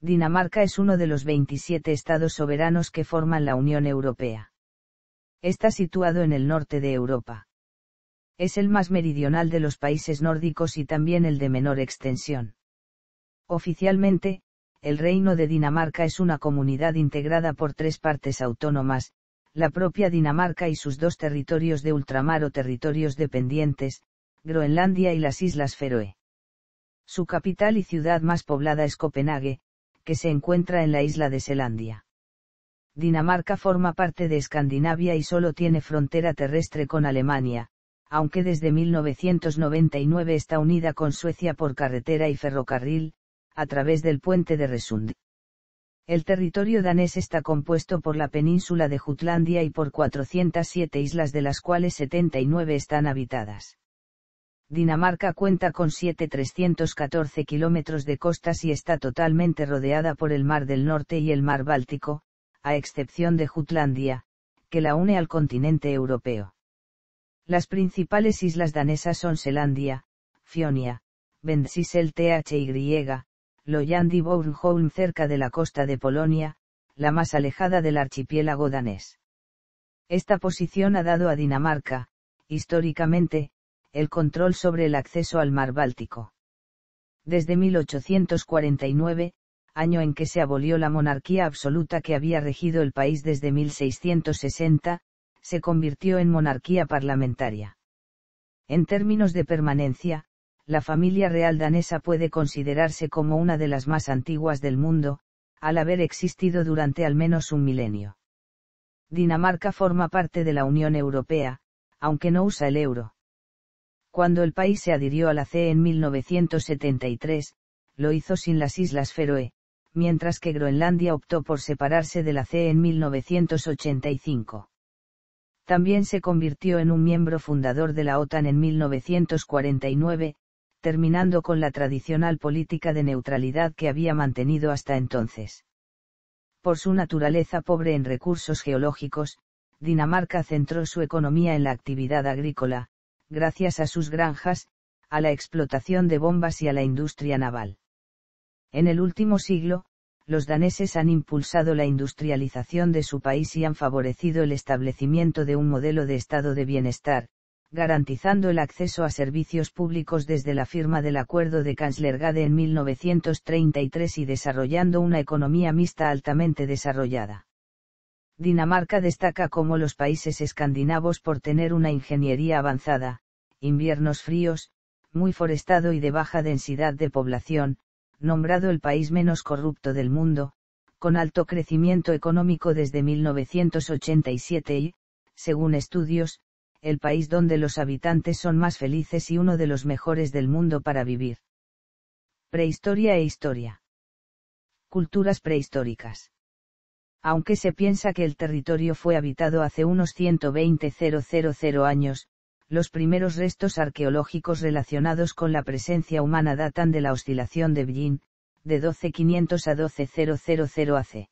Dinamarca es uno de los 27 estados soberanos que forman la Unión Europea. Está situado en el norte de Europa. Es el más meridional de los países nórdicos y también el de menor extensión. Oficialmente, el Reino de Dinamarca es una comunidad integrada por tres partes autónomas, la propia Dinamarca y sus dos territorios de ultramar o territorios dependientes, Groenlandia y las Islas Feroe. Su capital y ciudad más poblada es Copenhague, que se encuentra en la isla de Selandia. Dinamarca forma parte de Escandinavia y solo tiene frontera terrestre con Alemania, aunque desde 1999 está unida con Suecia por carretera y ferrocarril, a través del puente de Resund. El territorio danés está compuesto por la península de Jutlandia y por 407 islas de las cuales 79 están habitadas. Dinamarca cuenta con 7.314 kilómetros de costas y está totalmente rodeada por el Mar del Norte y el Mar Báltico, a excepción de Jutlandia, que la une al continente europeo. Las principales islas danesas son Selandia, Fionia, Vendsyssel THY, Loyand y Bornholm cerca de la costa de Polonia, la más alejada del archipiélago danés. Esta posición ha dado a Dinamarca, históricamente, el control sobre el acceso al mar Báltico. Desde 1849, año en que se abolió la monarquía absoluta que había regido el país desde 1660, se convirtió en monarquía parlamentaria. En términos de permanencia, la familia real danesa puede considerarse como una de las más antiguas del mundo, al haber existido durante al menos un milenio. Dinamarca forma parte de la Unión Europea, aunque no usa el euro. Cuando el país se adhirió a la CE en 1973, lo hizo sin las Islas Feroe, mientras que Groenlandia optó por separarse de la CE en 1985. También se convirtió en un miembro fundador de la OTAN en 1949, terminando con la tradicional política de neutralidad que había mantenido hasta entonces. Por su naturaleza pobre en recursos geológicos, Dinamarca centró su economía en la actividad agrícola, gracias a sus granjas, a la explotación de bombas y a la industria naval. En el último siglo, los daneses han impulsado la industrialización de su país y han favorecido el establecimiento de un modelo de estado de bienestar, garantizando el acceso a servicios públicos desde la firma del Acuerdo de Kanslergade en 1933 y desarrollando una economía mixta altamente desarrollada. Dinamarca destaca como los países escandinavos por tener una ingeniería avanzada, inviernos fríos, muy forestado y de baja densidad de población, nombrado el país menos corrupto del mundo, con alto crecimiento económico desde 1987 y, según estudios, el país donde los habitantes son más felices y uno de los mejores del mundo para vivir. Prehistoria e historia. Culturas prehistóricas aunque se piensa que el territorio fue habitado hace unos 120.000 años, los primeros restos arqueológicos relacionados con la presencia humana datan de la oscilación de Billín, de 12500 a 12000 AC.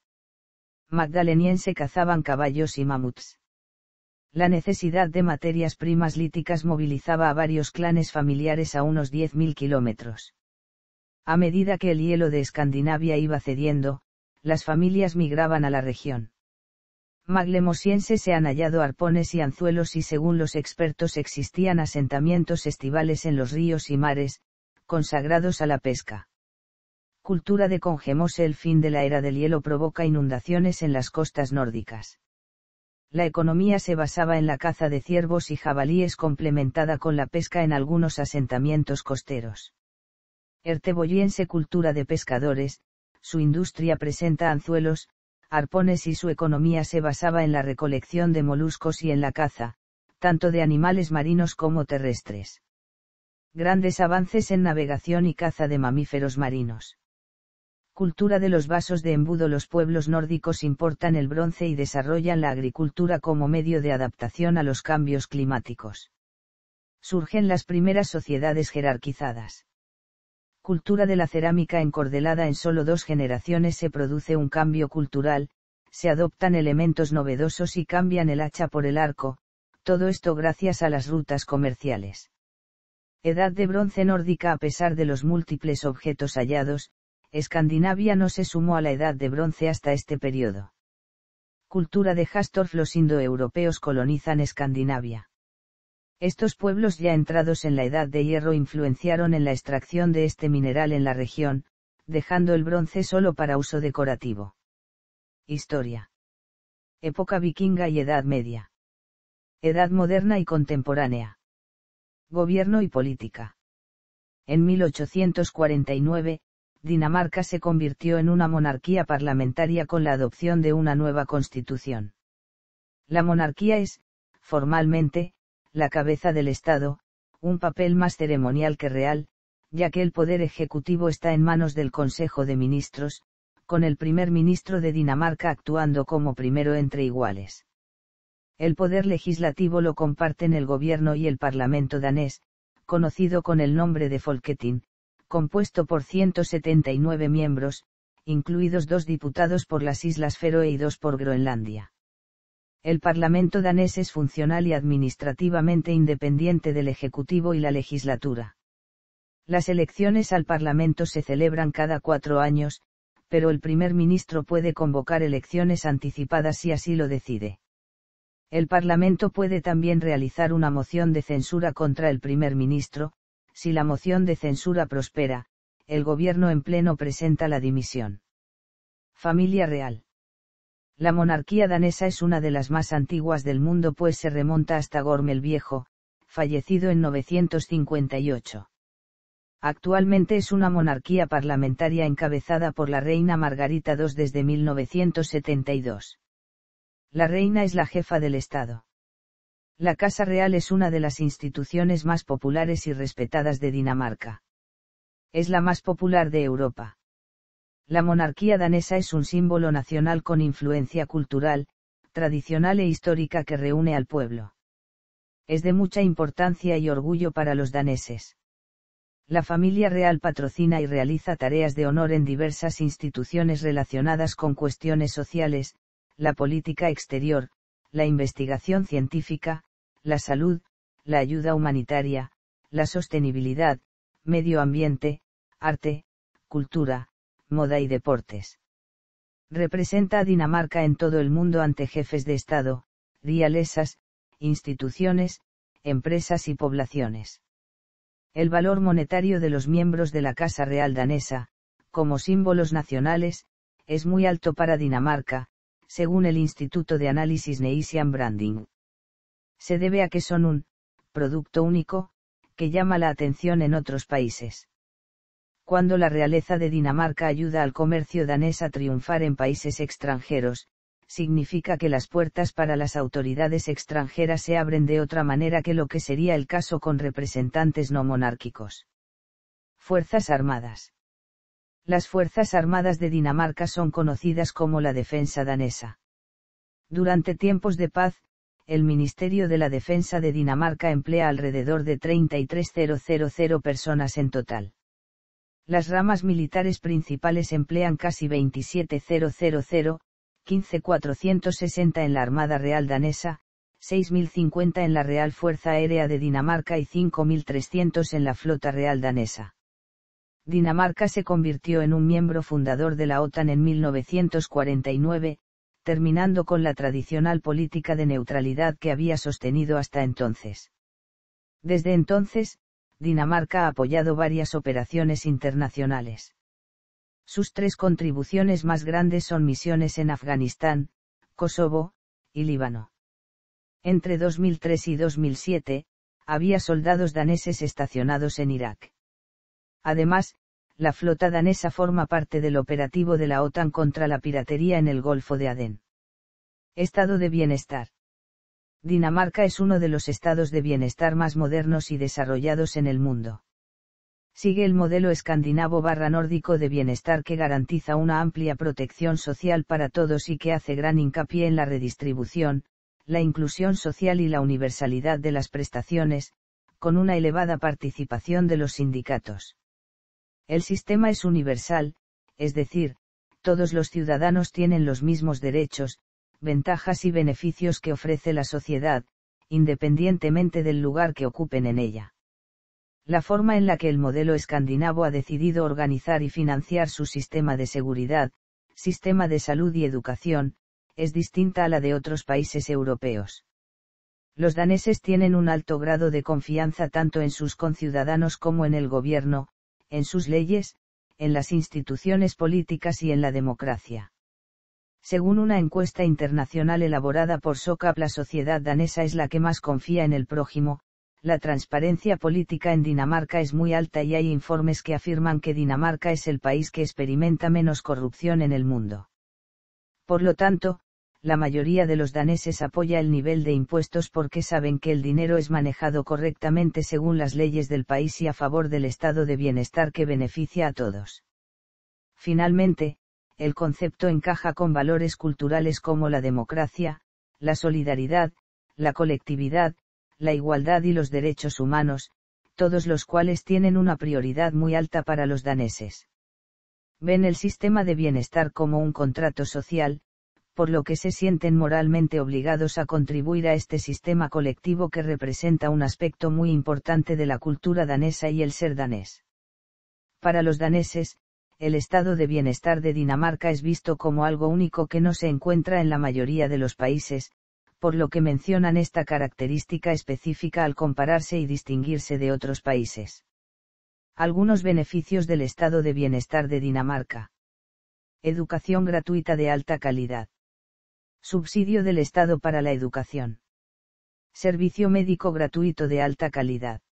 Magdaleniense cazaban caballos y mamuts. La necesidad de materias primas líticas movilizaba a varios clanes familiares a unos 10.000 kilómetros. A medida que el hielo de Escandinavia iba cediendo, las familias migraban a la región. Maglemosiense se han hallado arpones y anzuelos y según los expertos existían asentamientos estivales en los ríos y mares, consagrados a la pesca. Cultura de congemose El fin de la era del hielo provoca inundaciones en las costas nórdicas. La economía se basaba en la caza de ciervos y jabalíes complementada con la pesca en algunos asentamientos costeros. Erteboyense cultura de pescadores, su industria presenta anzuelos, arpones y su economía se basaba en la recolección de moluscos y en la caza, tanto de animales marinos como terrestres. Grandes avances en navegación y caza de mamíferos marinos. Cultura de los vasos de embudo Los pueblos nórdicos importan el bronce y desarrollan la agricultura como medio de adaptación a los cambios climáticos. Surgen las primeras sociedades jerarquizadas cultura de la cerámica encordelada en solo dos generaciones se produce un cambio cultural, se adoptan elementos novedosos y cambian el hacha por el arco, todo esto gracias a las rutas comerciales. Edad de bronce nórdica A pesar de los múltiples objetos hallados, Escandinavia no se sumó a la edad de bronce hasta este periodo. Cultura de Hastorf Los indoeuropeos colonizan Escandinavia. Estos pueblos ya entrados en la edad de hierro influenciaron en la extracción de este mineral en la región, dejando el bronce solo para uso decorativo. Historia. Época vikinga y Edad Media. Edad moderna y contemporánea. Gobierno y política. En 1849, Dinamarca se convirtió en una monarquía parlamentaria con la adopción de una nueva constitución. La monarquía es, formalmente, la cabeza del Estado, un papel más ceremonial que real, ya que el poder ejecutivo está en manos del Consejo de Ministros, con el primer ministro de Dinamarca actuando como primero entre iguales. El poder legislativo lo comparten el gobierno y el Parlamento danés, conocido con el nombre de Folketing, compuesto por 179 miembros, incluidos dos diputados por las Islas Feroe y dos por Groenlandia. El Parlamento danés es funcional y administrativamente independiente del Ejecutivo y la legislatura. Las elecciones al Parlamento se celebran cada cuatro años, pero el primer ministro puede convocar elecciones anticipadas si así lo decide. El Parlamento puede también realizar una moción de censura contra el primer ministro, si la moción de censura prospera, el gobierno en pleno presenta la dimisión. Familia Real. La monarquía danesa es una de las más antiguas del mundo pues se remonta hasta Gorm el Viejo, fallecido en 958. Actualmente es una monarquía parlamentaria encabezada por la reina Margarita II desde 1972. La reina es la jefa del Estado. La Casa Real es una de las instituciones más populares y respetadas de Dinamarca. Es la más popular de Europa. La monarquía danesa es un símbolo nacional con influencia cultural, tradicional e histórica que reúne al pueblo. Es de mucha importancia y orgullo para los daneses. La familia real patrocina y realiza tareas de honor en diversas instituciones relacionadas con cuestiones sociales, la política exterior, la investigación científica, la salud, la ayuda humanitaria, la sostenibilidad, medio ambiente, arte, cultura, moda y deportes. Representa a Dinamarca en todo el mundo ante jefes de Estado, realesas, instituciones, empresas y poblaciones. El valor monetario de los miembros de la Casa Real danesa, como símbolos nacionales, es muy alto para Dinamarca, según el Instituto de Análisis Neisian Branding. Se debe a que son un producto único, que llama la atención en otros países cuando la realeza de Dinamarca ayuda al comercio danés a triunfar en países extranjeros, significa que las puertas para las autoridades extranjeras se abren de otra manera que lo que sería el caso con representantes no monárquicos. Fuerzas Armadas. Las Fuerzas Armadas de Dinamarca son conocidas como la Defensa Danesa. Durante tiempos de paz, el Ministerio de la Defensa de Dinamarca emplea alrededor de 33.000 personas en total. Las ramas militares principales emplean casi 27.000, 15.460 en la Armada Real Danesa, 6.050 en la Real Fuerza Aérea de Dinamarca y 5.300 en la Flota Real Danesa. Dinamarca se convirtió en un miembro fundador de la OTAN en 1949, terminando con la tradicional política de neutralidad que había sostenido hasta entonces. Desde entonces, Dinamarca ha apoyado varias operaciones internacionales. Sus tres contribuciones más grandes son misiones en Afganistán, Kosovo, y Líbano. Entre 2003 y 2007, había soldados daneses estacionados en Irak. Además, la flota danesa forma parte del operativo de la OTAN contra la piratería en el Golfo de Adén. Estado de bienestar. Dinamarca es uno de los estados de bienestar más modernos y desarrollados en el mundo. Sigue el modelo escandinavo barra nórdico de bienestar que garantiza una amplia protección social para todos y que hace gran hincapié en la redistribución, la inclusión social y la universalidad de las prestaciones, con una elevada participación de los sindicatos. El sistema es universal, es decir, todos los ciudadanos tienen los mismos derechos, ventajas y beneficios que ofrece la sociedad, independientemente del lugar que ocupen en ella. La forma en la que el modelo escandinavo ha decidido organizar y financiar su sistema de seguridad, sistema de salud y educación, es distinta a la de otros países europeos. Los daneses tienen un alto grado de confianza tanto en sus conciudadanos como en el gobierno, en sus leyes, en las instituciones políticas y en la democracia según una encuesta internacional elaborada por SOCAP, la sociedad danesa es la que más confía en el prójimo, la transparencia política en Dinamarca es muy alta y hay informes que afirman que Dinamarca es el país que experimenta menos corrupción en el mundo. Por lo tanto, la mayoría de los daneses apoya el nivel de impuestos porque saben que el dinero es manejado correctamente según las leyes del país y a favor del estado de bienestar que beneficia a todos. Finalmente, el concepto encaja con valores culturales como la democracia, la solidaridad, la colectividad, la igualdad y los derechos humanos, todos los cuales tienen una prioridad muy alta para los daneses. Ven el sistema de bienestar como un contrato social, por lo que se sienten moralmente obligados a contribuir a este sistema colectivo que representa un aspecto muy importante de la cultura danesa y el ser danés. Para los daneses, el estado de bienestar de Dinamarca es visto como algo único que no se encuentra en la mayoría de los países, por lo que mencionan esta característica específica al compararse y distinguirse de otros países. Algunos beneficios del estado de bienestar de Dinamarca. Educación gratuita de alta calidad. Subsidio del Estado para la educación. Servicio médico gratuito de alta calidad.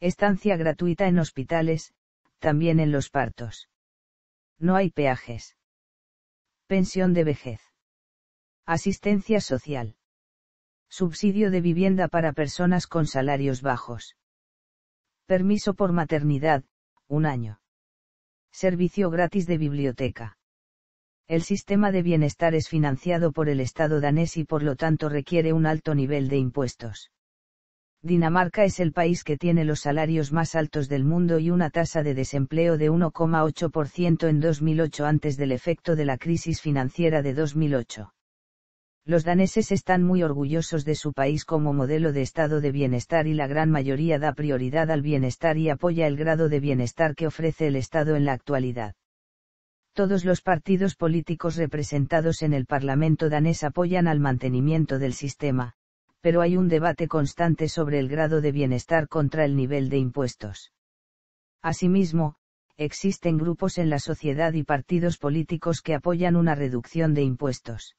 Estancia gratuita en hospitales, también en los partos. No hay peajes. Pensión de vejez. Asistencia social. Subsidio de vivienda para personas con salarios bajos. Permiso por maternidad, un año. Servicio gratis de biblioteca. El sistema de bienestar es financiado por el Estado danés y por lo tanto requiere un alto nivel de impuestos. Dinamarca es el país que tiene los salarios más altos del mundo y una tasa de desempleo de 1,8% en 2008 antes del efecto de la crisis financiera de 2008. Los daneses están muy orgullosos de su país como modelo de estado de bienestar y la gran mayoría da prioridad al bienestar y apoya el grado de bienestar que ofrece el Estado en la actualidad todos los partidos políticos representados en el Parlamento danés apoyan al mantenimiento del sistema, pero hay un debate constante sobre el grado de bienestar contra el nivel de impuestos. Asimismo, existen grupos en la sociedad y partidos políticos que apoyan una reducción de impuestos.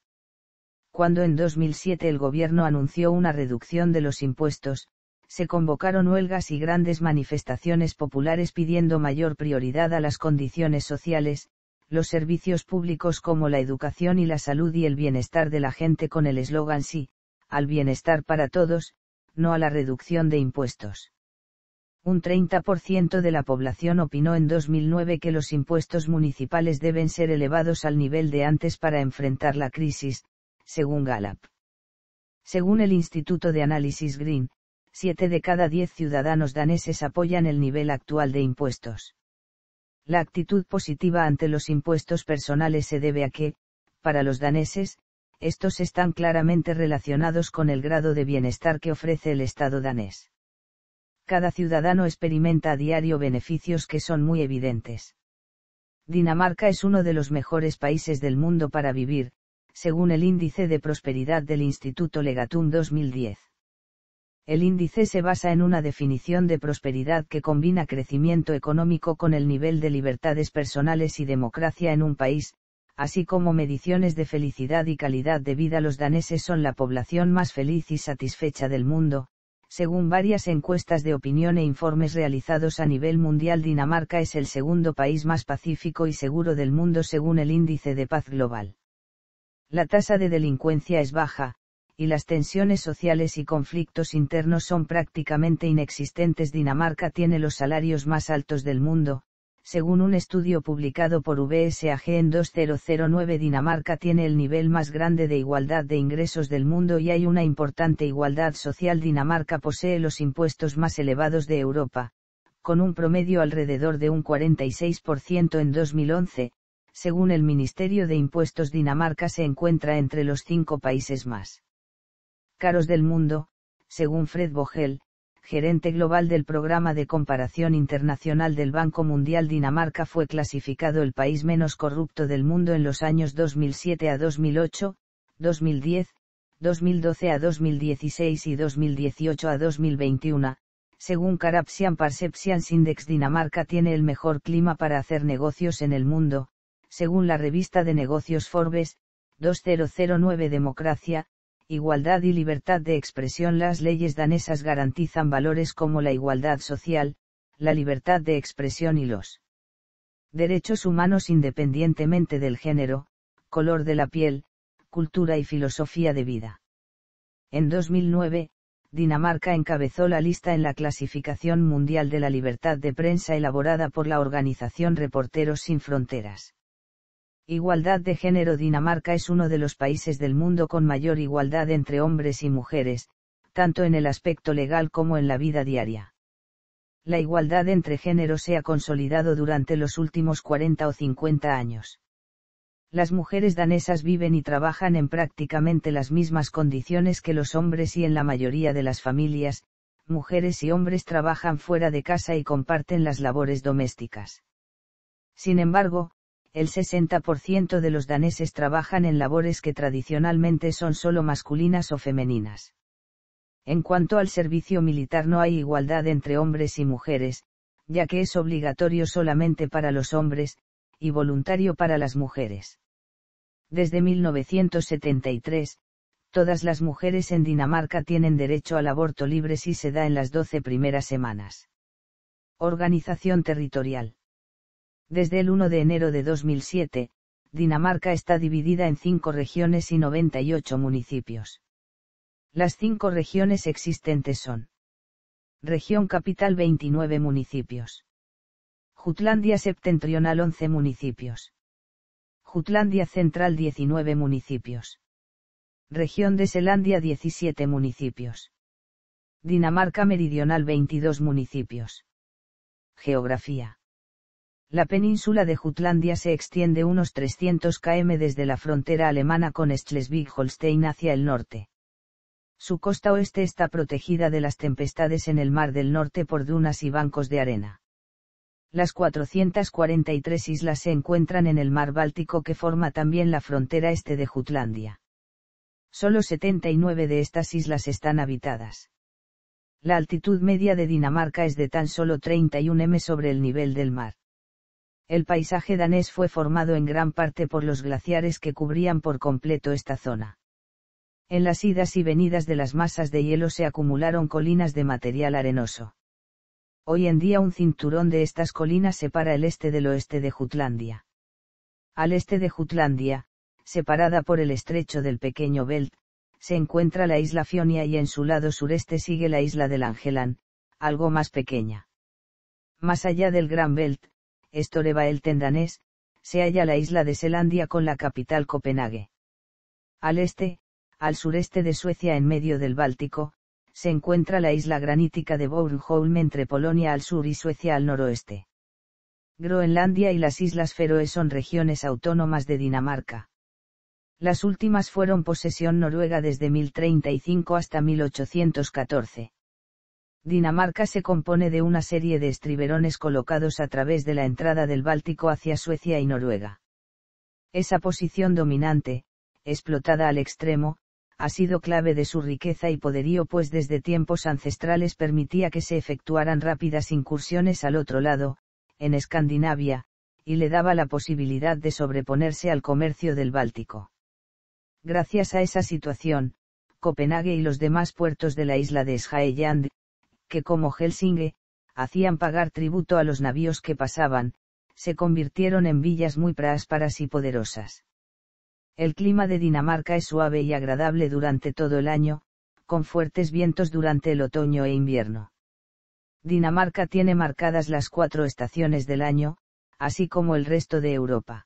Cuando en 2007 el gobierno anunció una reducción de los impuestos, se convocaron huelgas y grandes manifestaciones populares pidiendo mayor prioridad a las condiciones sociales, los servicios públicos como la educación y la salud y el bienestar de la gente con el eslogan sí, al bienestar para todos, no a la reducción de impuestos. Un 30% de la población opinó en 2009 que los impuestos municipales deben ser elevados al nivel de antes para enfrentar la crisis, según Gallup. Según el Instituto de Análisis Green, 7 de cada 10 ciudadanos daneses apoyan el nivel actual de impuestos. La actitud positiva ante los impuestos personales se debe a que, para los daneses, estos están claramente relacionados con el grado de bienestar que ofrece el Estado danés. Cada ciudadano experimenta a diario beneficios que son muy evidentes. Dinamarca es uno de los mejores países del mundo para vivir, según el índice de prosperidad del Instituto Legatum 2010. El índice se basa en una definición de prosperidad que combina crecimiento económico con el nivel de libertades personales y democracia en un país, así como mediciones de felicidad y calidad de vida, los daneses son la población más feliz y satisfecha del mundo, según varias encuestas de opinión e informes realizados a nivel mundial, Dinamarca es el segundo país más pacífico y seguro del mundo según el índice de paz global. La tasa de delincuencia es baja, y las tensiones sociales y conflictos internos son prácticamente inexistentes. Dinamarca tiene los salarios más altos del mundo, según un estudio publicado por VSAG en 2009 Dinamarca tiene el nivel más grande de igualdad de ingresos del mundo y hay una importante igualdad social. Dinamarca posee los impuestos más elevados de Europa, con un promedio alrededor de un 46% en 2011, según el Ministerio de Impuestos Dinamarca se encuentra entre los cinco países más caros del mundo, según Fred Bogel gerente global del Programa de Comparación Internacional del Banco Mundial Dinamarca fue clasificado el país menos corrupto del mundo en los años 2007 a 2008, 2010, 2012 a 2016 y 2018 a 2021. Según Carapsian Perceptions Index, Dinamarca tiene el mejor clima para hacer negocios en el mundo, según la revista de negocios Forbes, 2009 Democracia, igualdad y libertad de expresión. Las leyes danesas garantizan valores como la igualdad social, la libertad de expresión y los derechos humanos independientemente del género, color de la piel, cultura y filosofía de vida. En 2009, Dinamarca encabezó la lista en la clasificación mundial de la libertad de prensa elaborada por la organización Reporteros sin Fronteras. Igualdad de género Dinamarca es uno de los países del mundo con mayor igualdad entre hombres y mujeres, tanto en el aspecto legal como en la vida diaria. La igualdad entre géneros se ha consolidado durante los últimos 40 o 50 años. Las mujeres danesas viven y trabajan en prácticamente las mismas condiciones que los hombres y en la mayoría de las familias, mujeres y hombres trabajan fuera de casa y comparten las labores domésticas. Sin embargo, el 60% de los daneses trabajan en labores que tradicionalmente son solo masculinas o femeninas. En cuanto al servicio militar no hay igualdad entre hombres y mujeres, ya que es obligatorio solamente para los hombres, y voluntario para las mujeres. Desde 1973, todas las mujeres en Dinamarca tienen derecho al aborto libre si se da en las 12 primeras semanas. Organización territorial desde el 1 de enero de 2007, Dinamarca está dividida en 5 regiones y 98 municipios. Las 5 regiones existentes son. Región Capital 29 municipios. Jutlandia Septentrional 11 municipios. Jutlandia Central 19 municipios. Región de Selandia 17 municipios. Dinamarca Meridional 22 municipios. Geografía. La península de Jutlandia se extiende unos 300 km desde la frontera alemana con Schleswig-Holstein hacia el norte. Su costa oeste está protegida de las tempestades en el Mar del Norte por dunas y bancos de arena. Las 443 islas se encuentran en el Mar Báltico que forma también la frontera este de Jutlandia. Solo 79 de estas islas están habitadas. La altitud media de Dinamarca es de tan solo 31 m sobre el nivel del mar. El paisaje danés fue formado en gran parte por los glaciares que cubrían por completo esta zona. En las idas y venidas de las masas de hielo se acumularon colinas de material arenoso. Hoy en día un cinturón de estas colinas separa el este del oeste de Jutlandia. Al este de Jutlandia, separada por el estrecho del pequeño Belt, se encuentra la isla Fionia y en su lado sureste sigue la isla del Angelan, algo más pequeña. Más allá del Gran Belt, va el Tendanés, se halla la isla de Selandia con la capital Copenhague. Al este, al sureste de Suecia en medio del Báltico, se encuentra la isla granítica de Bornholm entre Polonia al sur y Suecia al noroeste. Groenlandia y las Islas Feroe son regiones autónomas de Dinamarca. Las últimas fueron posesión noruega desde 1035 hasta 1814. Dinamarca se compone de una serie de estriberones colocados a través de la entrada del Báltico hacia Suecia y Noruega. Esa posición dominante, explotada al extremo, ha sido clave de su riqueza y poderío pues desde tiempos ancestrales permitía que se efectuaran rápidas incursiones al otro lado, en Escandinavia, y le daba la posibilidad de sobreponerse al comercio del Báltico. Gracias a esa situación, Copenhague y los demás puertos de la isla de que como Helsinge, hacían pagar tributo a los navíos que pasaban, se convirtieron en villas muy prásparas y poderosas. El clima de Dinamarca es suave y agradable durante todo el año, con fuertes vientos durante el otoño e invierno. Dinamarca tiene marcadas las cuatro estaciones del año, así como el resto de Europa.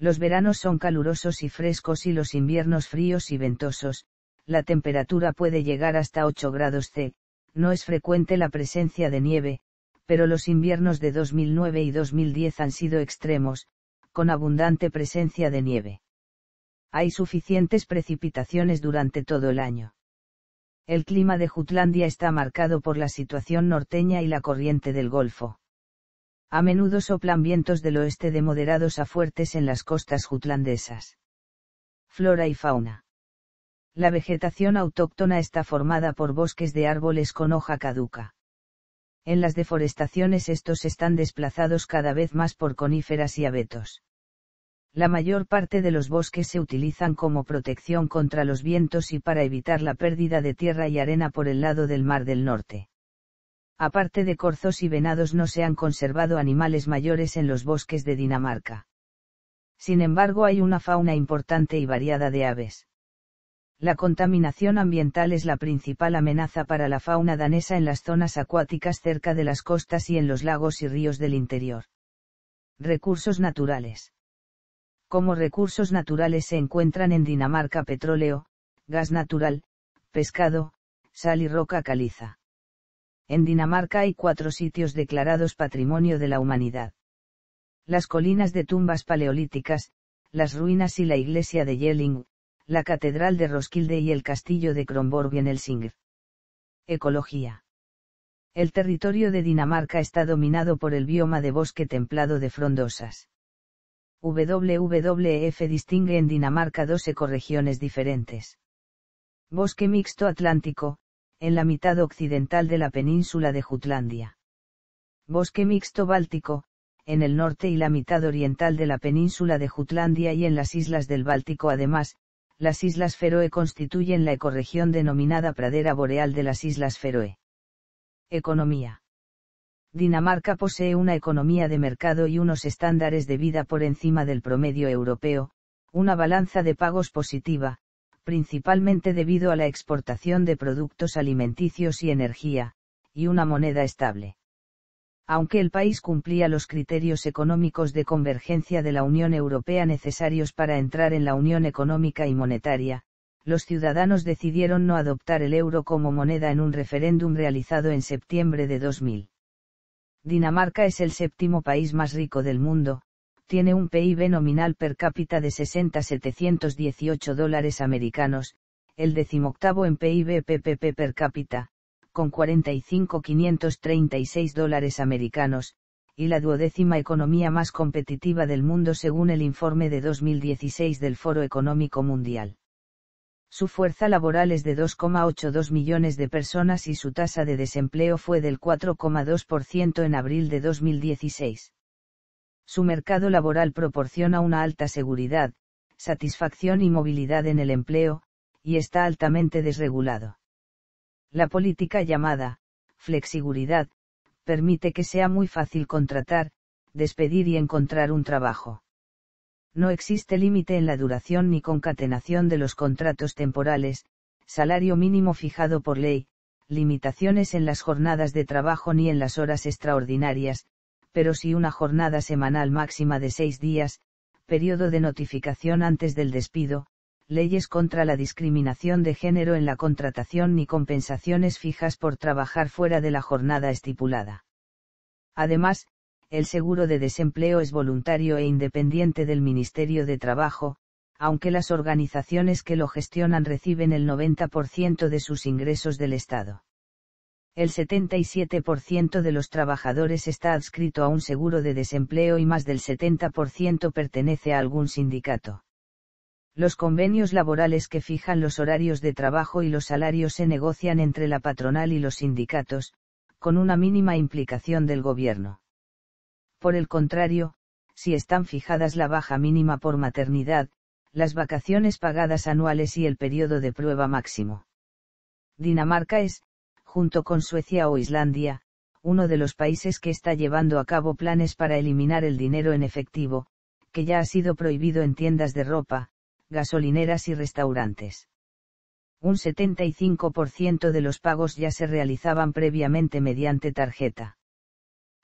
Los veranos son calurosos y frescos y los inviernos fríos y ventosos, la temperatura puede llegar hasta 8 grados C, no es frecuente la presencia de nieve, pero los inviernos de 2009 y 2010 han sido extremos, con abundante presencia de nieve. Hay suficientes precipitaciones durante todo el año. El clima de Jutlandia está marcado por la situación norteña y la corriente del Golfo. A menudo soplan vientos del oeste de moderados a fuertes en las costas jutlandesas. Flora y fauna. La vegetación autóctona está formada por bosques de árboles con hoja caduca. En las deforestaciones estos están desplazados cada vez más por coníferas y abetos. La mayor parte de los bosques se utilizan como protección contra los vientos y para evitar la pérdida de tierra y arena por el lado del Mar del Norte. Aparte de corzos y venados no se han conservado animales mayores en los bosques de Dinamarca. Sin embargo hay una fauna importante y variada de aves. La contaminación ambiental es la principal amenaza para la fauna danesa en las zonas acuáticas cerca de las costas y en los lagos y ríos del interior. Recursos naturales. Como recursos naturales se encuentran en Dinamarca petróleo, gas natural, pescado, sal y roca caliza. En Dinamarca hay cuatro sitios declarados Patrimonio de la Humanidad. Las colinas de tumbas paleolíticas, las ruinas y la iglesia de Yelling, la Catedral de Roskilde y el Castillo de Kronborg en Helsingør. Ecología. El territorio de Dinamarca está dominado por el bioma de bosque templado de frondosas. WWF distingue en Dinamarca dos ecorregiones diferentes. Bosque mixto atlántico, en la mitad occidental de la península de Jutlandia. Bosque mixto báltico, en el norte y la mitad oriental de la península de Jutlandia y en las islas del Báltico además, las Islas Feroe constituyen la ecorregión denominada pradera boreal de las Islas Feroe. Economía. Dinamarca posee una economía de mercado y unos estándares de vida por encima del promedio europeo, una balanza de pagos positiva, principalmente debido a la exportación de productos alimenticios y energía, y una moneda estable aunque el país cumplía los criterios económicos de convergencia de la Unión Europea necesarios para entrar en la Unión Económica y Monetaria, los ciudadanos decidieron no adoptar el euro como moneda en un referéndum realizado en septiembre de 2000. Dinamarca es el séptimo país más rico del mundo, tiene un PIB nominal per cápita de 60.718 dólares americanos, el decimoctavo en PIB PPP per cápita, con 45.536 dólares americanos, y la duodécima economía más competitiva del mundo según el informe de 2016 del Foro Económico Mundial. Su fuerza laboral es de 2,82 millones de personas y su tasa de desempleo fue del 4,2% en abril de 2016. Su mercado laboral proporciona una alta seguridad, satisfacción y movilidad en el empleo, y está altamente desregulado. La política llamada flexiguridad permite que sea muy fácil contratar, despedir y encontrar un trabajo. No existe límite en la duración ni concatenación de los contratos temporales, salario mínimo fijado por ley, limitaciones en las jornadas de trabajo ni en las horas extraordinarias, pero sí una jornada semanal máxima de seis días, periodo de notificación antes del despido, leyes contra la discriminación de género en la contratación ni compensaciones fijas por trabajar fuera de la jornada estipulada. Además, el seguro de desempleo es voluntario e independiente del Ministerio de Trabajo, aunque las organizaciones que lo gestionan reciben el 90% de sus ingresos del Estado. El 77% de los trabajadores está adscrito a un seguro de desempleo y más del 70% pertenece a algún sindicato. Los convenios laborales que fijan los horarios de trabajo y los salarios se negocian entre la patronal y los sindicatos, con una mínima implicación del gobierno. Por el contrario, si están fijadas la baja mínima por maternidad, las vacaciones pagadas anuales y el periodo de prueba máximo. Dinamarca es, junto con Suecia o Islandia, uno de los países que está llevando a cabo planes para eliminar el dinero en efectivo, que ya ha sido prohibido en tiendas de ropa, gasolineras y restaurantes. Un 75% de los pagos ya se realizaban previamente mediante tarjeta.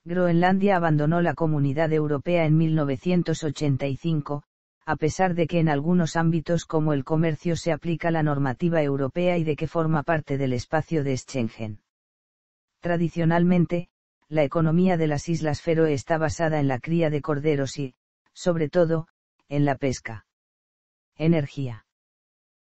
Groenlandia abandonó la comunidad europea en 1985, a pesar de que en algunos ámbitos como el comercio se aplica la normativa europea y de que forma parte del espacio de Schengen. Tradicionalmente, la economía de las Islas Feroe está basada en la cría de corderos y, sobre todo, en la pesca. Energía.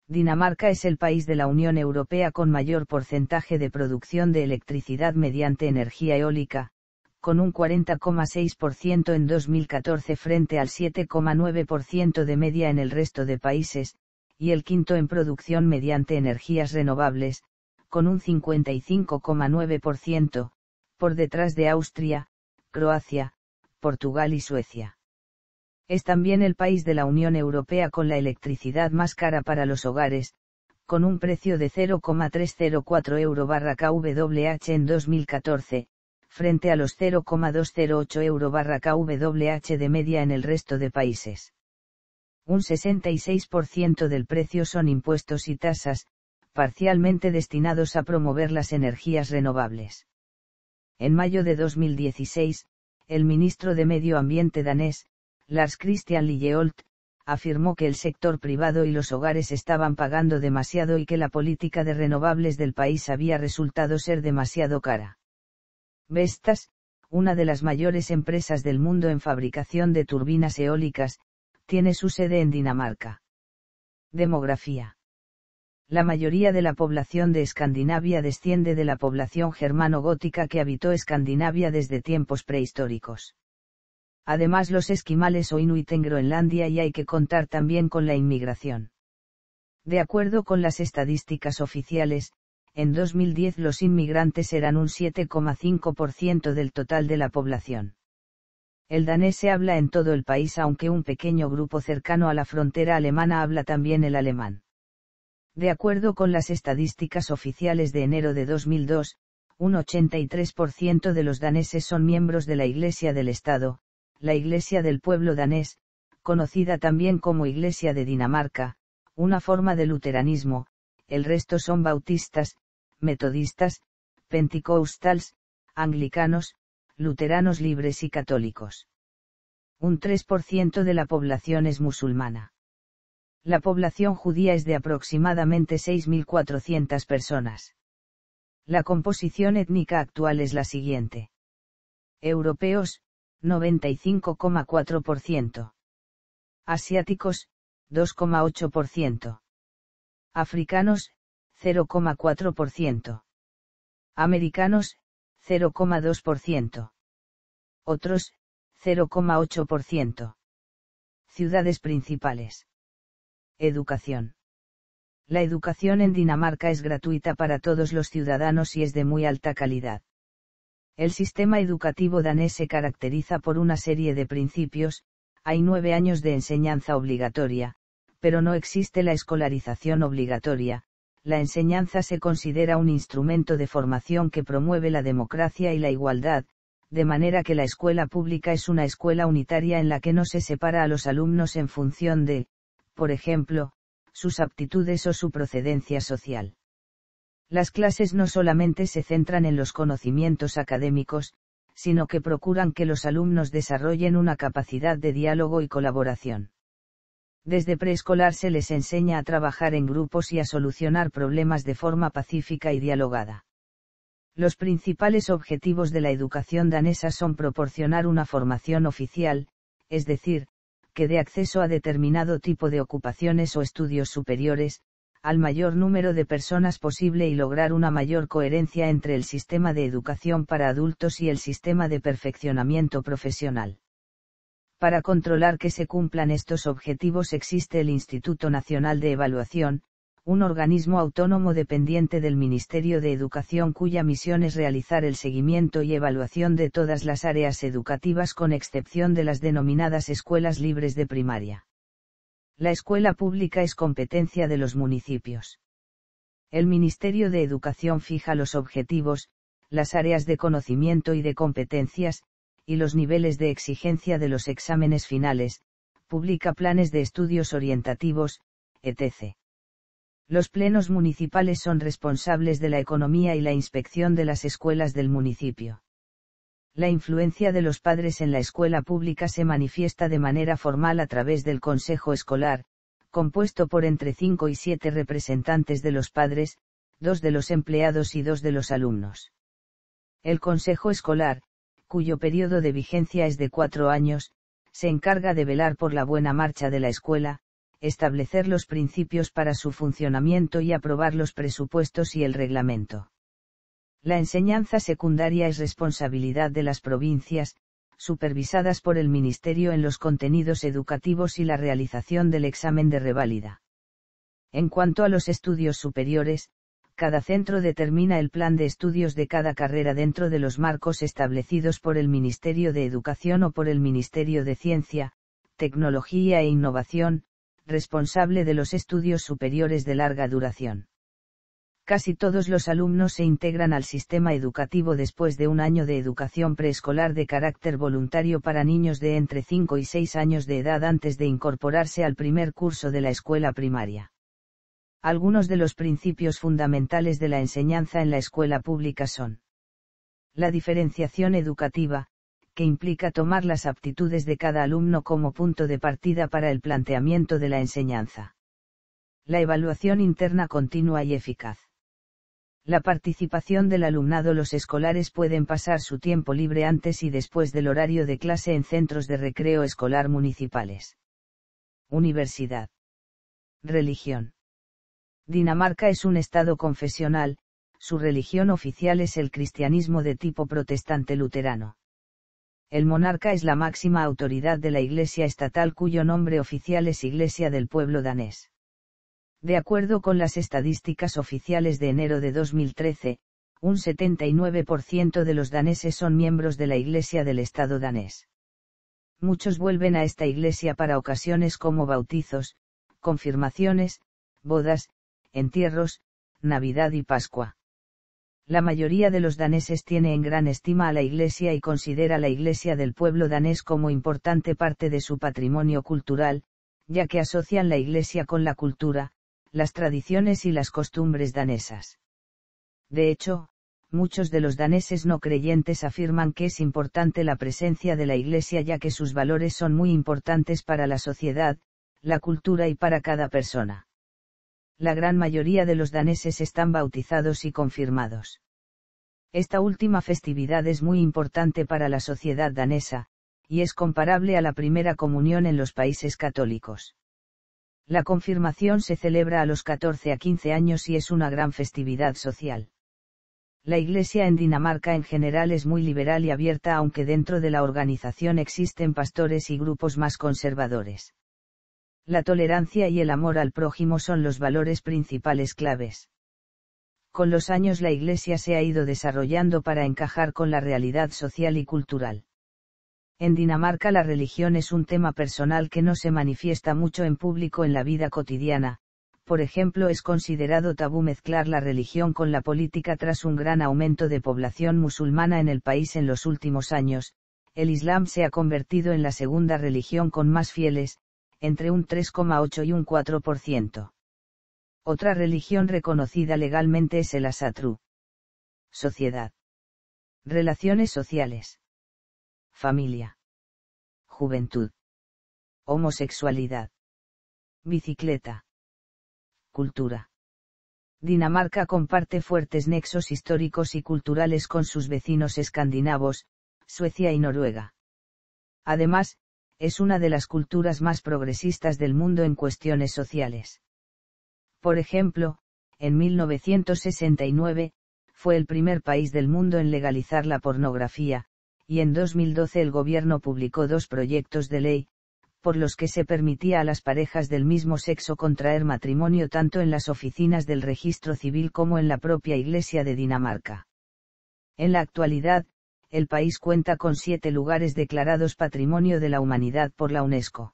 Dinamarca es el país de la Unión Europea con mayor porcentaje de producción de electricidad mediante energía eólica, con un 40,6% en 2014 frente al 7,9% de media en el resto de países, y el quinto en producción mediante energías renovables, con un 55,9%, por detrás de Austria, Croacia, Portugal y Suecia. Es también el país de la Unión Europea con la electricidad más cara para los hogares, con un precio de 0,304 euro barra kWh en 2014, frente a los 0,208 euro barra kWh de media en el resto de países. Un 66% del precio son impuestos y tasas, parcialmente destinados a promover las energías renovables. En mayo de 2016, el ministro de Medio Ambiente danés, Lars Christian Lilleolt, afirmó que el sector privado y los hogares estaban pagando demasiado y que la política de renovables del país había resultado ser demasiado cara. Vestas, una de las mayores empresas del mundo en fabricación de turbinas eólicas, tiene su sede en Dinamarca. Demografía. La mayoría de la población de Escandinavia desciende de la población germano-gótica que habitó Escandinavia desde tiempos prehistóricos además los esquimales o inuit en Groenlandia y hay que contar también con la inmigración. De acuerdo con las estadísticas oficiales, en 2010 los inmigrantes eran un 7,5% del total de la población. El danés se habla en todo el país aunque un pequeño grupo cercano a la frontera alemana habla también el alemán. De acuerdo con las estadísticas oficiales de enero de 2002, un 83% de los daneses son miembros de la Iglesia del Estado, la Iglesia del pueblo danés, conocida también como Iglesia de Dinamarca, una forma de luteranismo, el resto son bautistas, metodistas, pentecostals, anglicanos, luteranos libres y católicos. Un 3% de la población es musulmana. La población judía es de aproximadamente 6.400 personas. La composición étnica actual es la siguiente. Europeos, 95,4%. Asiáticos, 2,8%. Africanos, 0,4%. Americanos, 0,2%. Otros, 0,8%. Ciudades principales. Educación. La educación en Dinamarca es gratuita para todos los ciudadanos y es de muy alta calidad. El sistema educativo danés se caracteriza por una serie de principios, hay nueve años de enseñanza obligatoria, pero no existe la escolarización obligatoria, la enseñanza se considera un instrumento de formación que promueve la democracia y la igualdad, de manera que la escuela pública es una escuela unitaria en la que no se separa a los alumnos en función de, por ejemplo, sus aptitudes o su procedencia social. Las clases no solamente se centran en los conocimientos académicos, sino que procuran que los alumnos desarrollen una capacidad de diálogo y colaboración. Desde preescolar se les enseña a trabajar en grupos y a solucionar problemas de forma pacífica y dialogada. Los principales objetivos de la educación danesa son proporcionar una formación oficial, es decir, que dé acceso a determinado tipo de ocupaciones o estudios superiores, al mayor número de personas posible y lograr una mayor coherencia entre el sistema de educación para adultos y el sistema de perfeccionamiento profesional. Para controlar que se cumplan estos objetivos existe el Instituto Nacional de Evaluación, un organismo autónomo dependiente del Ministerio de Educación cuya misión es realizar el seguimiento y evaluación de todas las áreas educativas con excepción de las denominadas escuelas libres de primaria. La escuela pública es competencia de los municipios. El Ministerio de Educación fija los objetivos, las áreas de conocimiento y de competencias, y los niveles de exigencia de los exámenes finales, publica planes de estudios orientativos, etc. Los plenos municipales son responsables de la economía y la inspección de las escuelas del municipio la influencia de los padres en la escuela pública se manifiesta de manera formal a través del Consejo Escolar, compuesto por entre cinco y siete representantes de los padres, dos de los empleados y dos de los alumnos. El Consejo Escolar, cuyo periodo de vigencia es de cuatro años, se encarga de velar por la buena marcha de la escuela, establecer los principios para su funcionamiento y aprobar los presupuestos y el reglamento. La enseñanza secundaria es responsabilidad de las provincias, supervisadas por el Ministerio en los contenidos educativos y la realización del examen de reválida. En cuanto a los estudios superiores, cada centro determina el plan de estudios de cada carrera dentro de los marcos establecidos por el Ministerio de Educación o por el Ministerio de Ciencia, Tecnología e Innovación, responsable de los estudios superiores de larga duración. Casi todos los alumnos se integran al sistema educativo después de un año de educación preescolar de carácter voluntario para niños de entre 5 y 6 años de edad antes de incorporarse al primer curso de la escuela primaria. Algunos de los principios fundamentales de la enseñanza en la escuela pública son la diferenciación educativa, que implica tomar las aptitudes de cada alumno como punto de partida para el planteamiento de la enseñanza. La evaluación interna continua y eficaz la participación del alumnado los escolares pueden pasar su tiempo libre antes y después del horario de clase en centros de recreo escolar municipales. Universidad. Religión. Dinamarca es un estado confesional, su religión oficial es el cristianismo de tipo protestante luterano. El monarca es la máxima autoridad de la iglesia estatal cuyo nombre oficial es Iglesia del Pueblo Danés. De acuerdo con las estadísticas oficiales de enero de 2013, un 79% de los daneses son miembros de la Iglesia del Estado danés. Muchos vuelven a esta iglesia para ocasiones como bautizos, confirmaciones, bodas, entierros, Navidad y Pascua. La mayoría de los daneses tiene en gran estima a la iglesia y considera la iglesia del pueblo danés como importante parte de su patrimonio cultural, ya que asocian la iglesia con la cultura, las tradiciones y las costumbres danesas. De hecho, muchos de los daneses no creyentes afirman que es importante la presencia de la Iglesia ya que sus valores son muy importantes para la sociedad, la cultura y para cada persona. La gran mayoría de los daneses están bautizados y confirmados. Esta última festividad es muy importante para la sociedad danesa, y es comparable a la primera comunión en los países católicos. La confirmación se celebra a los 14 a 15 años y es una gran festividad social. La Iglesia en Dinamarca en general es muy liberal y abierta aunque dentro de la organización existen pastores y grupos más conservadores. La tolerancia y el amor al prójimo son los valores principales claves. Con los años la Iglesia se ha ido desarrollando para encajar con la realidad social y cultural. En Dinamarca la religión es un tema personal que no se manifiesta mucho en público en la vida cotidiana, por ejemplo es considerado tabú mezclar la religión con la política tras un gran aumento de población musulmana en el país en los últimos años, el Islam se ha convertido en la segunda religión con más fieles, entre un 3,8 y un 4%. Otra religión reconocida legalmente es el Asatru. Sociedad. Relaciones sociales familia, juventud, homosexualidad, bicicleta, cultura. Dinamarca comparte fuertes nexos históricos y culturales con sus vecinos escandinavos, Suecia y Noruega. Además, es una de las culturas más progresistas del mundo en cuestiones sociales. Por ejemplo, en 1969, fue el primer país del mundo en legalizar la pornografía, y en 2012 el gobierno publicó dos proyectos de ley, por los que se permitía a las parejas del mismo sexo contraer matrimonio tanto en las oficinas del registro civil como en la propia Iglesia de Dinamarca. En la actualidad, el país cuenta con siete lugares declarados Patrimonio de la Humanidad por la UNESCO.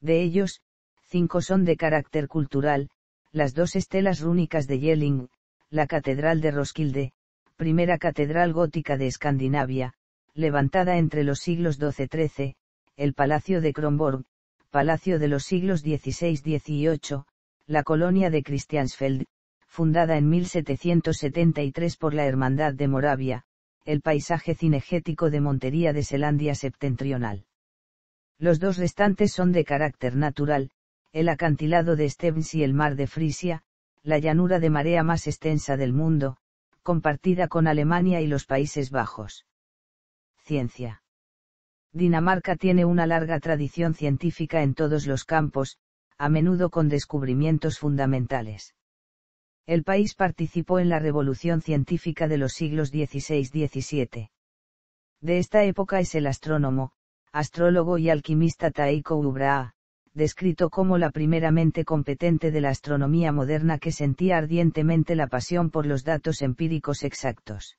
De ellos, cinco son de carácter cultural, las dos estelas rúnicas de Yelling, la Catedral de Roskilde, primera catedral gótica de Escandinavia, levantada entre los siglos XII-XIII, el Palacio de Kronborg, Palacio de los siglos XVI-XVIII, la colonia de Christiansfeld, fundada en 1773 por la Hermandad de Moravia, el paisaje cinegético de Montería de Selandia septentrional. Los dos restantes son de carácter natural, el acantilado de Stevens y el mar de Frisia, la llanura de marea más extensa del mundo, compartida con Alemania y los Países Bajos ciencia. Dinamarca tiene una larga tradición científica en todos los campos, a menudo con descubrimientos fundamentales. El país participó en la revolución científica de los siglos XVI-XVII. De esta época es el astrónomo, astrólogo y alquimista Taiko Ubraa, descrito como la primera mente competente de la astronomía moderna que sentía ardientemente la pasión por los datos empíricos exactos.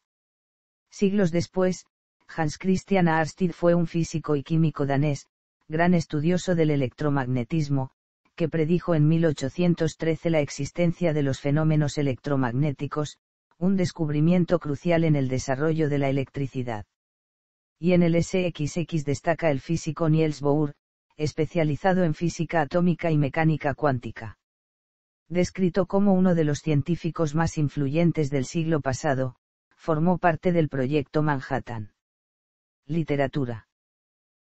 Siglos después, Hans Christian Ørsted fue un físico y químico danés, gran estudioso del electromagnetismo, que predijo en 1813 la existencia de los fenómenos electromagnéticos, un descubrimiento crucial en el desarrollo de la electricidad. Y en el SXX destaca el físico Niels Bohr, especializado en física atómica y mecánica cuántica. Descrito como uno de los científicos más influyentes del siglo pasado, formó parte del proyecto Manhattan. Literatura.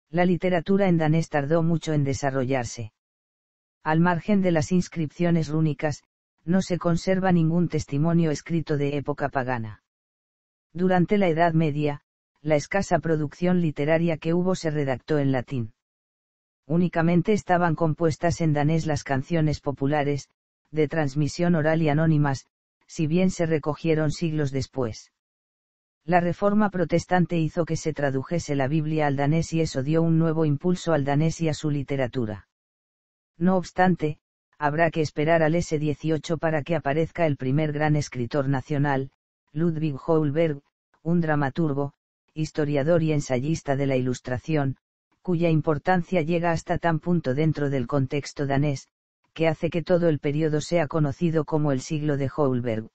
La literatura en danés tardó mucho en desarrollarse. Al margen de las inscripciones rúnicas, no se conserva ningún testimonio escrito de época pagana. Durante la Edad Media, la escasa producción literaria que hubo se redactó en latín. Únicamente estaban compuestas en danés las canciones populares, de transmisión oral y anónimas, si bien se recogieron siglos después. La reforma protestante hizo que se tradujese la Biblia al danés y eso dio un nuevo impulso al danés y a su literatura. No obstante, habrá que esperar al S18 para que aparezca el primer gran escritor nacional, Ludwig Holberg, un dramaturgo, historiador y ensayista de la Ilustración, cuya importancia llega hasta tan punto dentro del contexto danés, que hace que todo el periodo sea conocido como el siglo de Holberg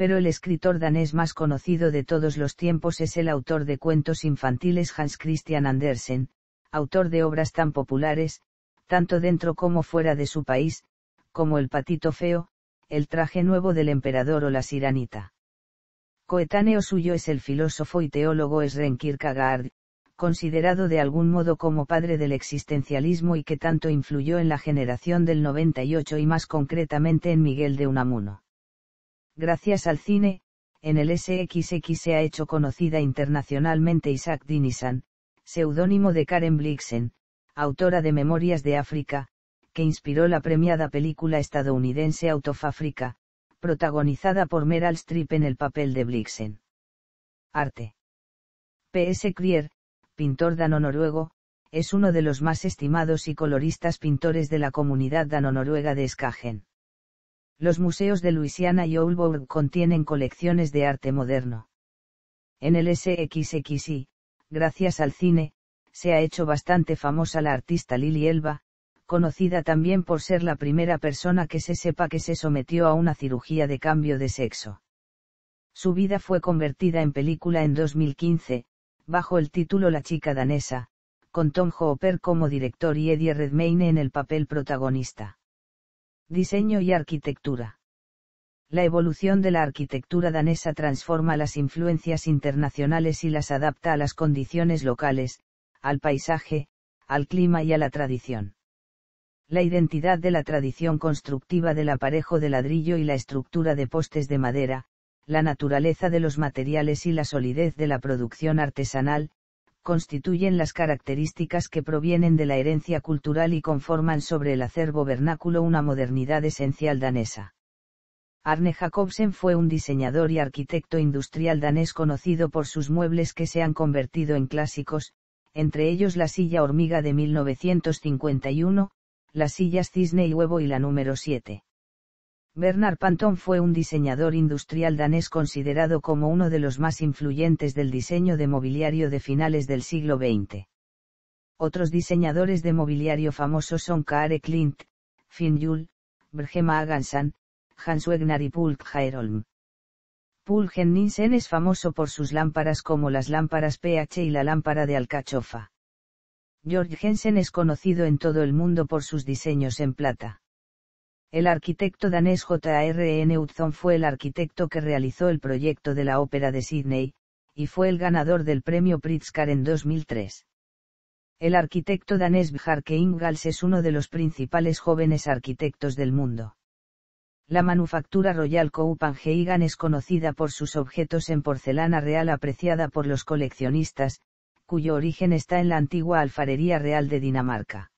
pero el escritor danés más conocido de todos los tiempos es el autor de cuentos infantiles Hans Christian Andersen, autor de obras tan populares, tanto dentro como fuera de su país, como El patito feo, El traje nuevo del emperador o La siranita. Coetáneo suyo es el filósofo y teólogo Sren Kierkegaard, considerado de algún modo como padre del existencialismo y que tanto influyó en la generación del 98 y más concretamente en Miguel de Unamuno. Gracias al cine, en el SXX se ha hecho conocida internacionalmente Isaac Dinisan, seudónimo de Karen Blixen, autora de Memorias de África, que inspiró la premiada película estadounidense Out Africa, protagonizada por Meryl Streep en el papel de Blixen. Arte. P.S. Krier, pintor dano-noruego, es uno de los más estimados y coloristas pintores de la comunidad dano-noruega de Skagen. Los museos de Luisiana y Oldburg contienen colecciones de arte moderno. En el SXXI, gracias al cine, se ha hecho bastante famosa la artista Lily Elba, conocida también por ser la primera persona que se sepa que se sometió a una cirugía de cambio de sexo. Su vida fue convertida en película en 2015, bajo el título La chica danesa, con Tom Hooper como director y Eddie Redmayne en el papel protagonista diseño y arquitectura. La evolución de la arquitectura danesa transforma las influencias internacionales y las adapta a las condiciones locales, al paisaje, al clima y a la tradición. La identidad de la tradición constructiva del aparejo de ladrillo y la estructura de postes de madera, la naturaleza de los materiales y la solidez de la producción artesanal, constituyen las características que provienen de la herencia cultural y conforman sobre el acervo vernáculo una modernidad esencial danesa. Arne Jacobsen fue un diseñador y arquitecto industrial danés conocido por sus muebles que se han convertido en clásicos, entre ellos la silla hormiga de 1951, las sillas cisne y huevo y la número 7. Bernard Panton fue un diseñador industrial danés considerado como uno de los más influyentes del diseño de mobiliario de finales del siglo XX. Otros diseñadores de mobiliario famosos son Kaare Klint, Finn Juhl, Brgema Agansan, Hans Wegner y Pult Jaerolm. Pult Henningsen es famoso por sus lámparas como las lámparas PH y la lámpara de alcachofa. George Jensen es conocido en todo el mundo por sus diseños en plata. El arquitecto danés J.R.N. Utzon fue el arquitecto que realizó el proyecto de la Ópera de Sydney, y fue el ganador del premio Pritzker en 2003. El arquitecto danés Bjarke Ingals es uno de los principales jóvenes arquitectos del mundo. La manufactura Royal Copenhagen es conocida por sus objetos en porcelana real apreciada por los coleccionistas, cuyo origen está en la antigua alfarería real de Dinamarca.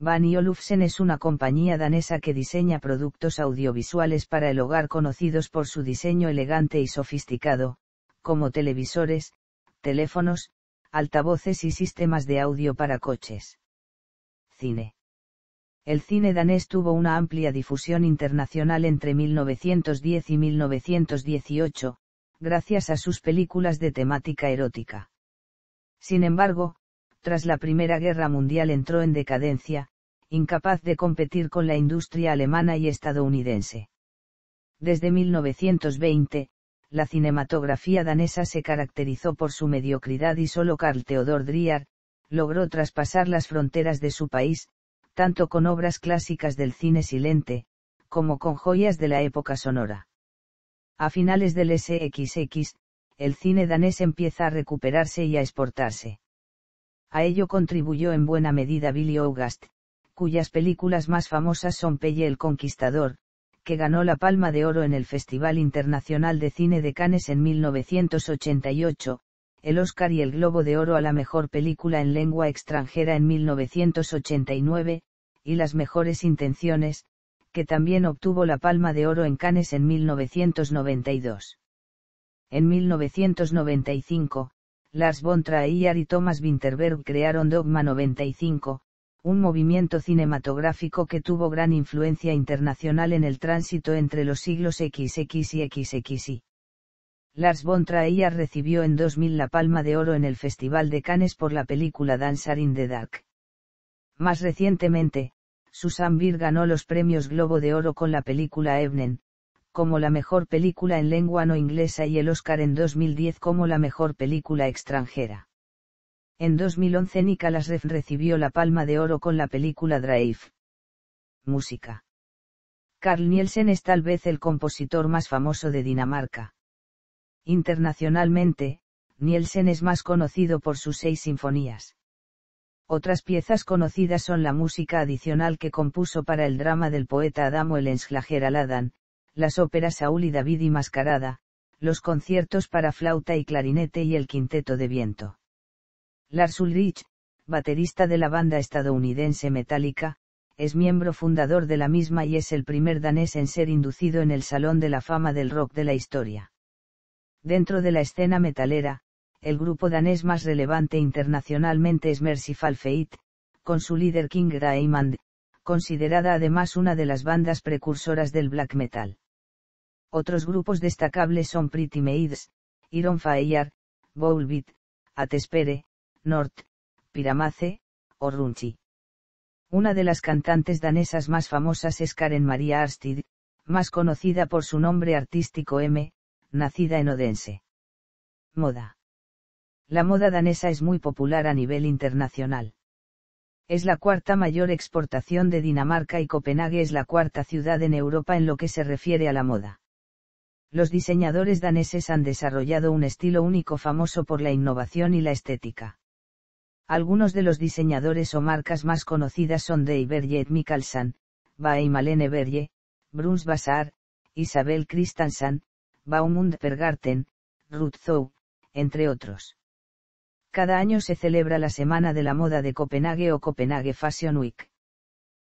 Bani Olufsen es una compañía danesa que diseña productos audiovisuales para el hogar conocidos por su diseño elegante y sofisticado, como televisores, teléfonos, altavoces y sistemas de audio para coches. Cine. El cine danés tuvo una amplia difusión internacional entre 1910 y 1918, gracias a sus películas de temática erótica. Sin embargo, tras la Primera Guerra Mundial entró en decadencia, incapaz de competir con la industria alemana y estadounidense. Desde 1920, la cinematografía danesa se caracterizó por su mediocridad y solo Carl Theodor Dreyer logró traspasar las fronteras de su país, tanto con obras clásicas del cine silente, como con joyas de la época sonora. A finales del SXX, el cine danés empieza a recuperarse y a exportarse. A ello contribuyó en buena medida Billy August, cuyas películas más famosas son Pelle el Conquistador, que ganó la Palma de Oro en el Festival Internacional de Cine de Cannes en 1988, el Oscar y el Globo de Oro a la Mejor Película en Lengua Extranjera en 1989, y Las Mejores Intenciones, que también obtuvo la Palma de Oro en Cannes en 1992. En 1995, Lars von Trier y Thomas Winterberg crearon Dogma 95, un movimiento cinematográfico que tuvo gran influencia internacional en el tránsito entre los siglos XX y XXI. Lars von Trier recibió en 2000 la Palma de Oro en el Festival de Cannes por la película Dancer in the Dark. Más recientemente, Susan Beer ganó los premios Globo de Oro con la película Evnen, como la mejor película en lengua no inglesa y el Oscar en 2010 como la mejor película extranjera. En 2011 Nicolas Ref recibió la Palma de Oro con la película Drive. Música. Carl Nielsen es tal vez el compositor más famoso de Dinamarca. Internacionalmente, Nielsen es más conocido por sus seis sinfonías. Otras piezas conocidas son la música adicional que compuso para el drama del poeta Adamo el al las óperas Saúl y David y Mascarada, los conciertos para flauta y clarinete y el quinteto de viento. Lars Ulrich, baterista de la banda estadounidense Metallica, es miembro fundador de la misma y es el primer danés en ser inducido en el Salón de la Fama del Rock de la historia. Dentro de la escena metalera, el grupo danés más relevante internacionalmente es Mercyful Fate, con su líder King Raymond, considerada además una de las bandas precursoras del black metal. Otros grupos destacables son Pretty Maids, Iron Fire, Bowlbit, Atespere, North, Piramace, o Runchi. Una de las cantantes danesas más famosas es Karen Maria Arstid, más conocida por su nombre artístico M, nacida en Odense. Moda. La moda danesa es muy popular a nivel internacional. Es la cuarta mayor exportación de Dinamarca y Copenhague es la cuarta ciudad en Europa en lo que se refiere a la moda los diseñadores daneses han desarrollado un estilo único famoso por la innovación y la estética. Algunos de los diseñadores o marcas más conocidas son Dei Berge et Mikkelsen, Bae Malene Berge, Bruns Isabel Christensen, Baumund Pergarten, Ruth Zou, entre otros. Cada año se celebra la Semana de la Moda de Copenhague o Copenhague Fashion Week.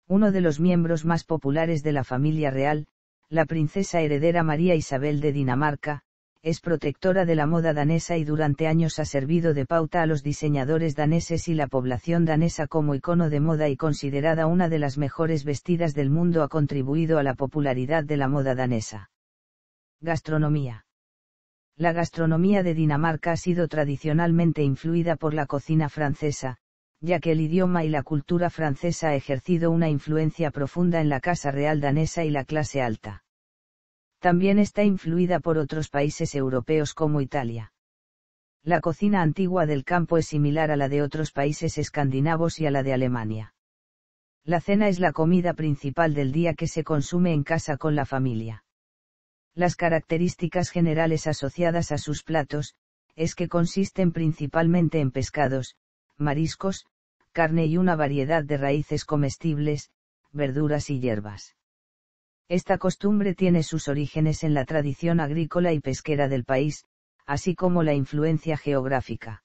Uno de los miembros más populares de la familia real, la princesa heredera María Isabel de Dinamarca, es protectora de la moda danesa y durante años ha servido de pauta a los diseñadores daneses y la población danesa como icono de moda y considerada una de las mejores vestidas del mundo ha contribuido a la popularidad de la moda danesa. Gastronomía. La gastronomía de Dinamarca ha sido tradicionalmente influida por la cocina francesa, ya que el idioma y la cultura francesa ha ejercido una influencia profunda en la Casa Real danesa y la clase alta también está influida por otros países europeos como Italia. La cocina antigua del campo es similar a la de otros países escandinavos y a la de Alemania. La cena es la comida principal del día que se consume en casa con la familia. Las características generales asociadas a sus platos, es que consisten principalmente en pescados, mariscos, carne y una variedad de raíces comestibles, verduras y hierbas esta costumbre tiene sus orígenes en la tradición agrícola y pesquera del país, así como la influencia geográfica.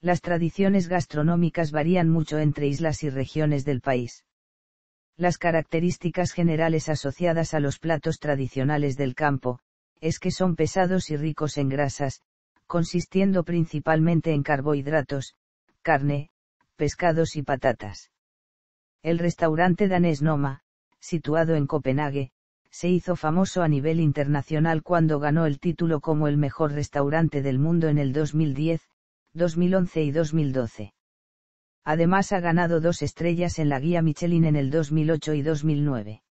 Las tradiciones gastronómicas varían mucho entre islas y regiones del país. Las características generales asociadas a los platos tradicionales del campo, es que son pesados y ricos en grasas, consistiendo principalmente en carbohidratos, carne, pescados y patatas. El restaurante danés Noma, situado en Copenhague, se hizo famoso a nivel internacional cuando ganó el título como el mejor restaurante del mundo en el 2010, 2011 y 2012. Además ha ganado dos estrellas en la guía Michelin en el 2008 y 2009.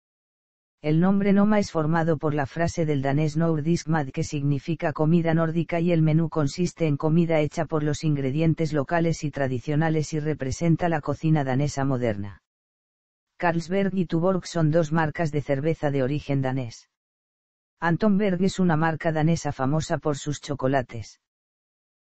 El nombre Noma es formado por la frase del danés Nordisk Mad que significa comida nórdica y el menú consiste en comida hecha por los ingredientes locales y tradicionales y representa la cocina danesa moderna. Carlsberg y Tuborg son dos marcas de cerveza de origen danés. Antonberg es una marca danesa famosa por sus chocolates.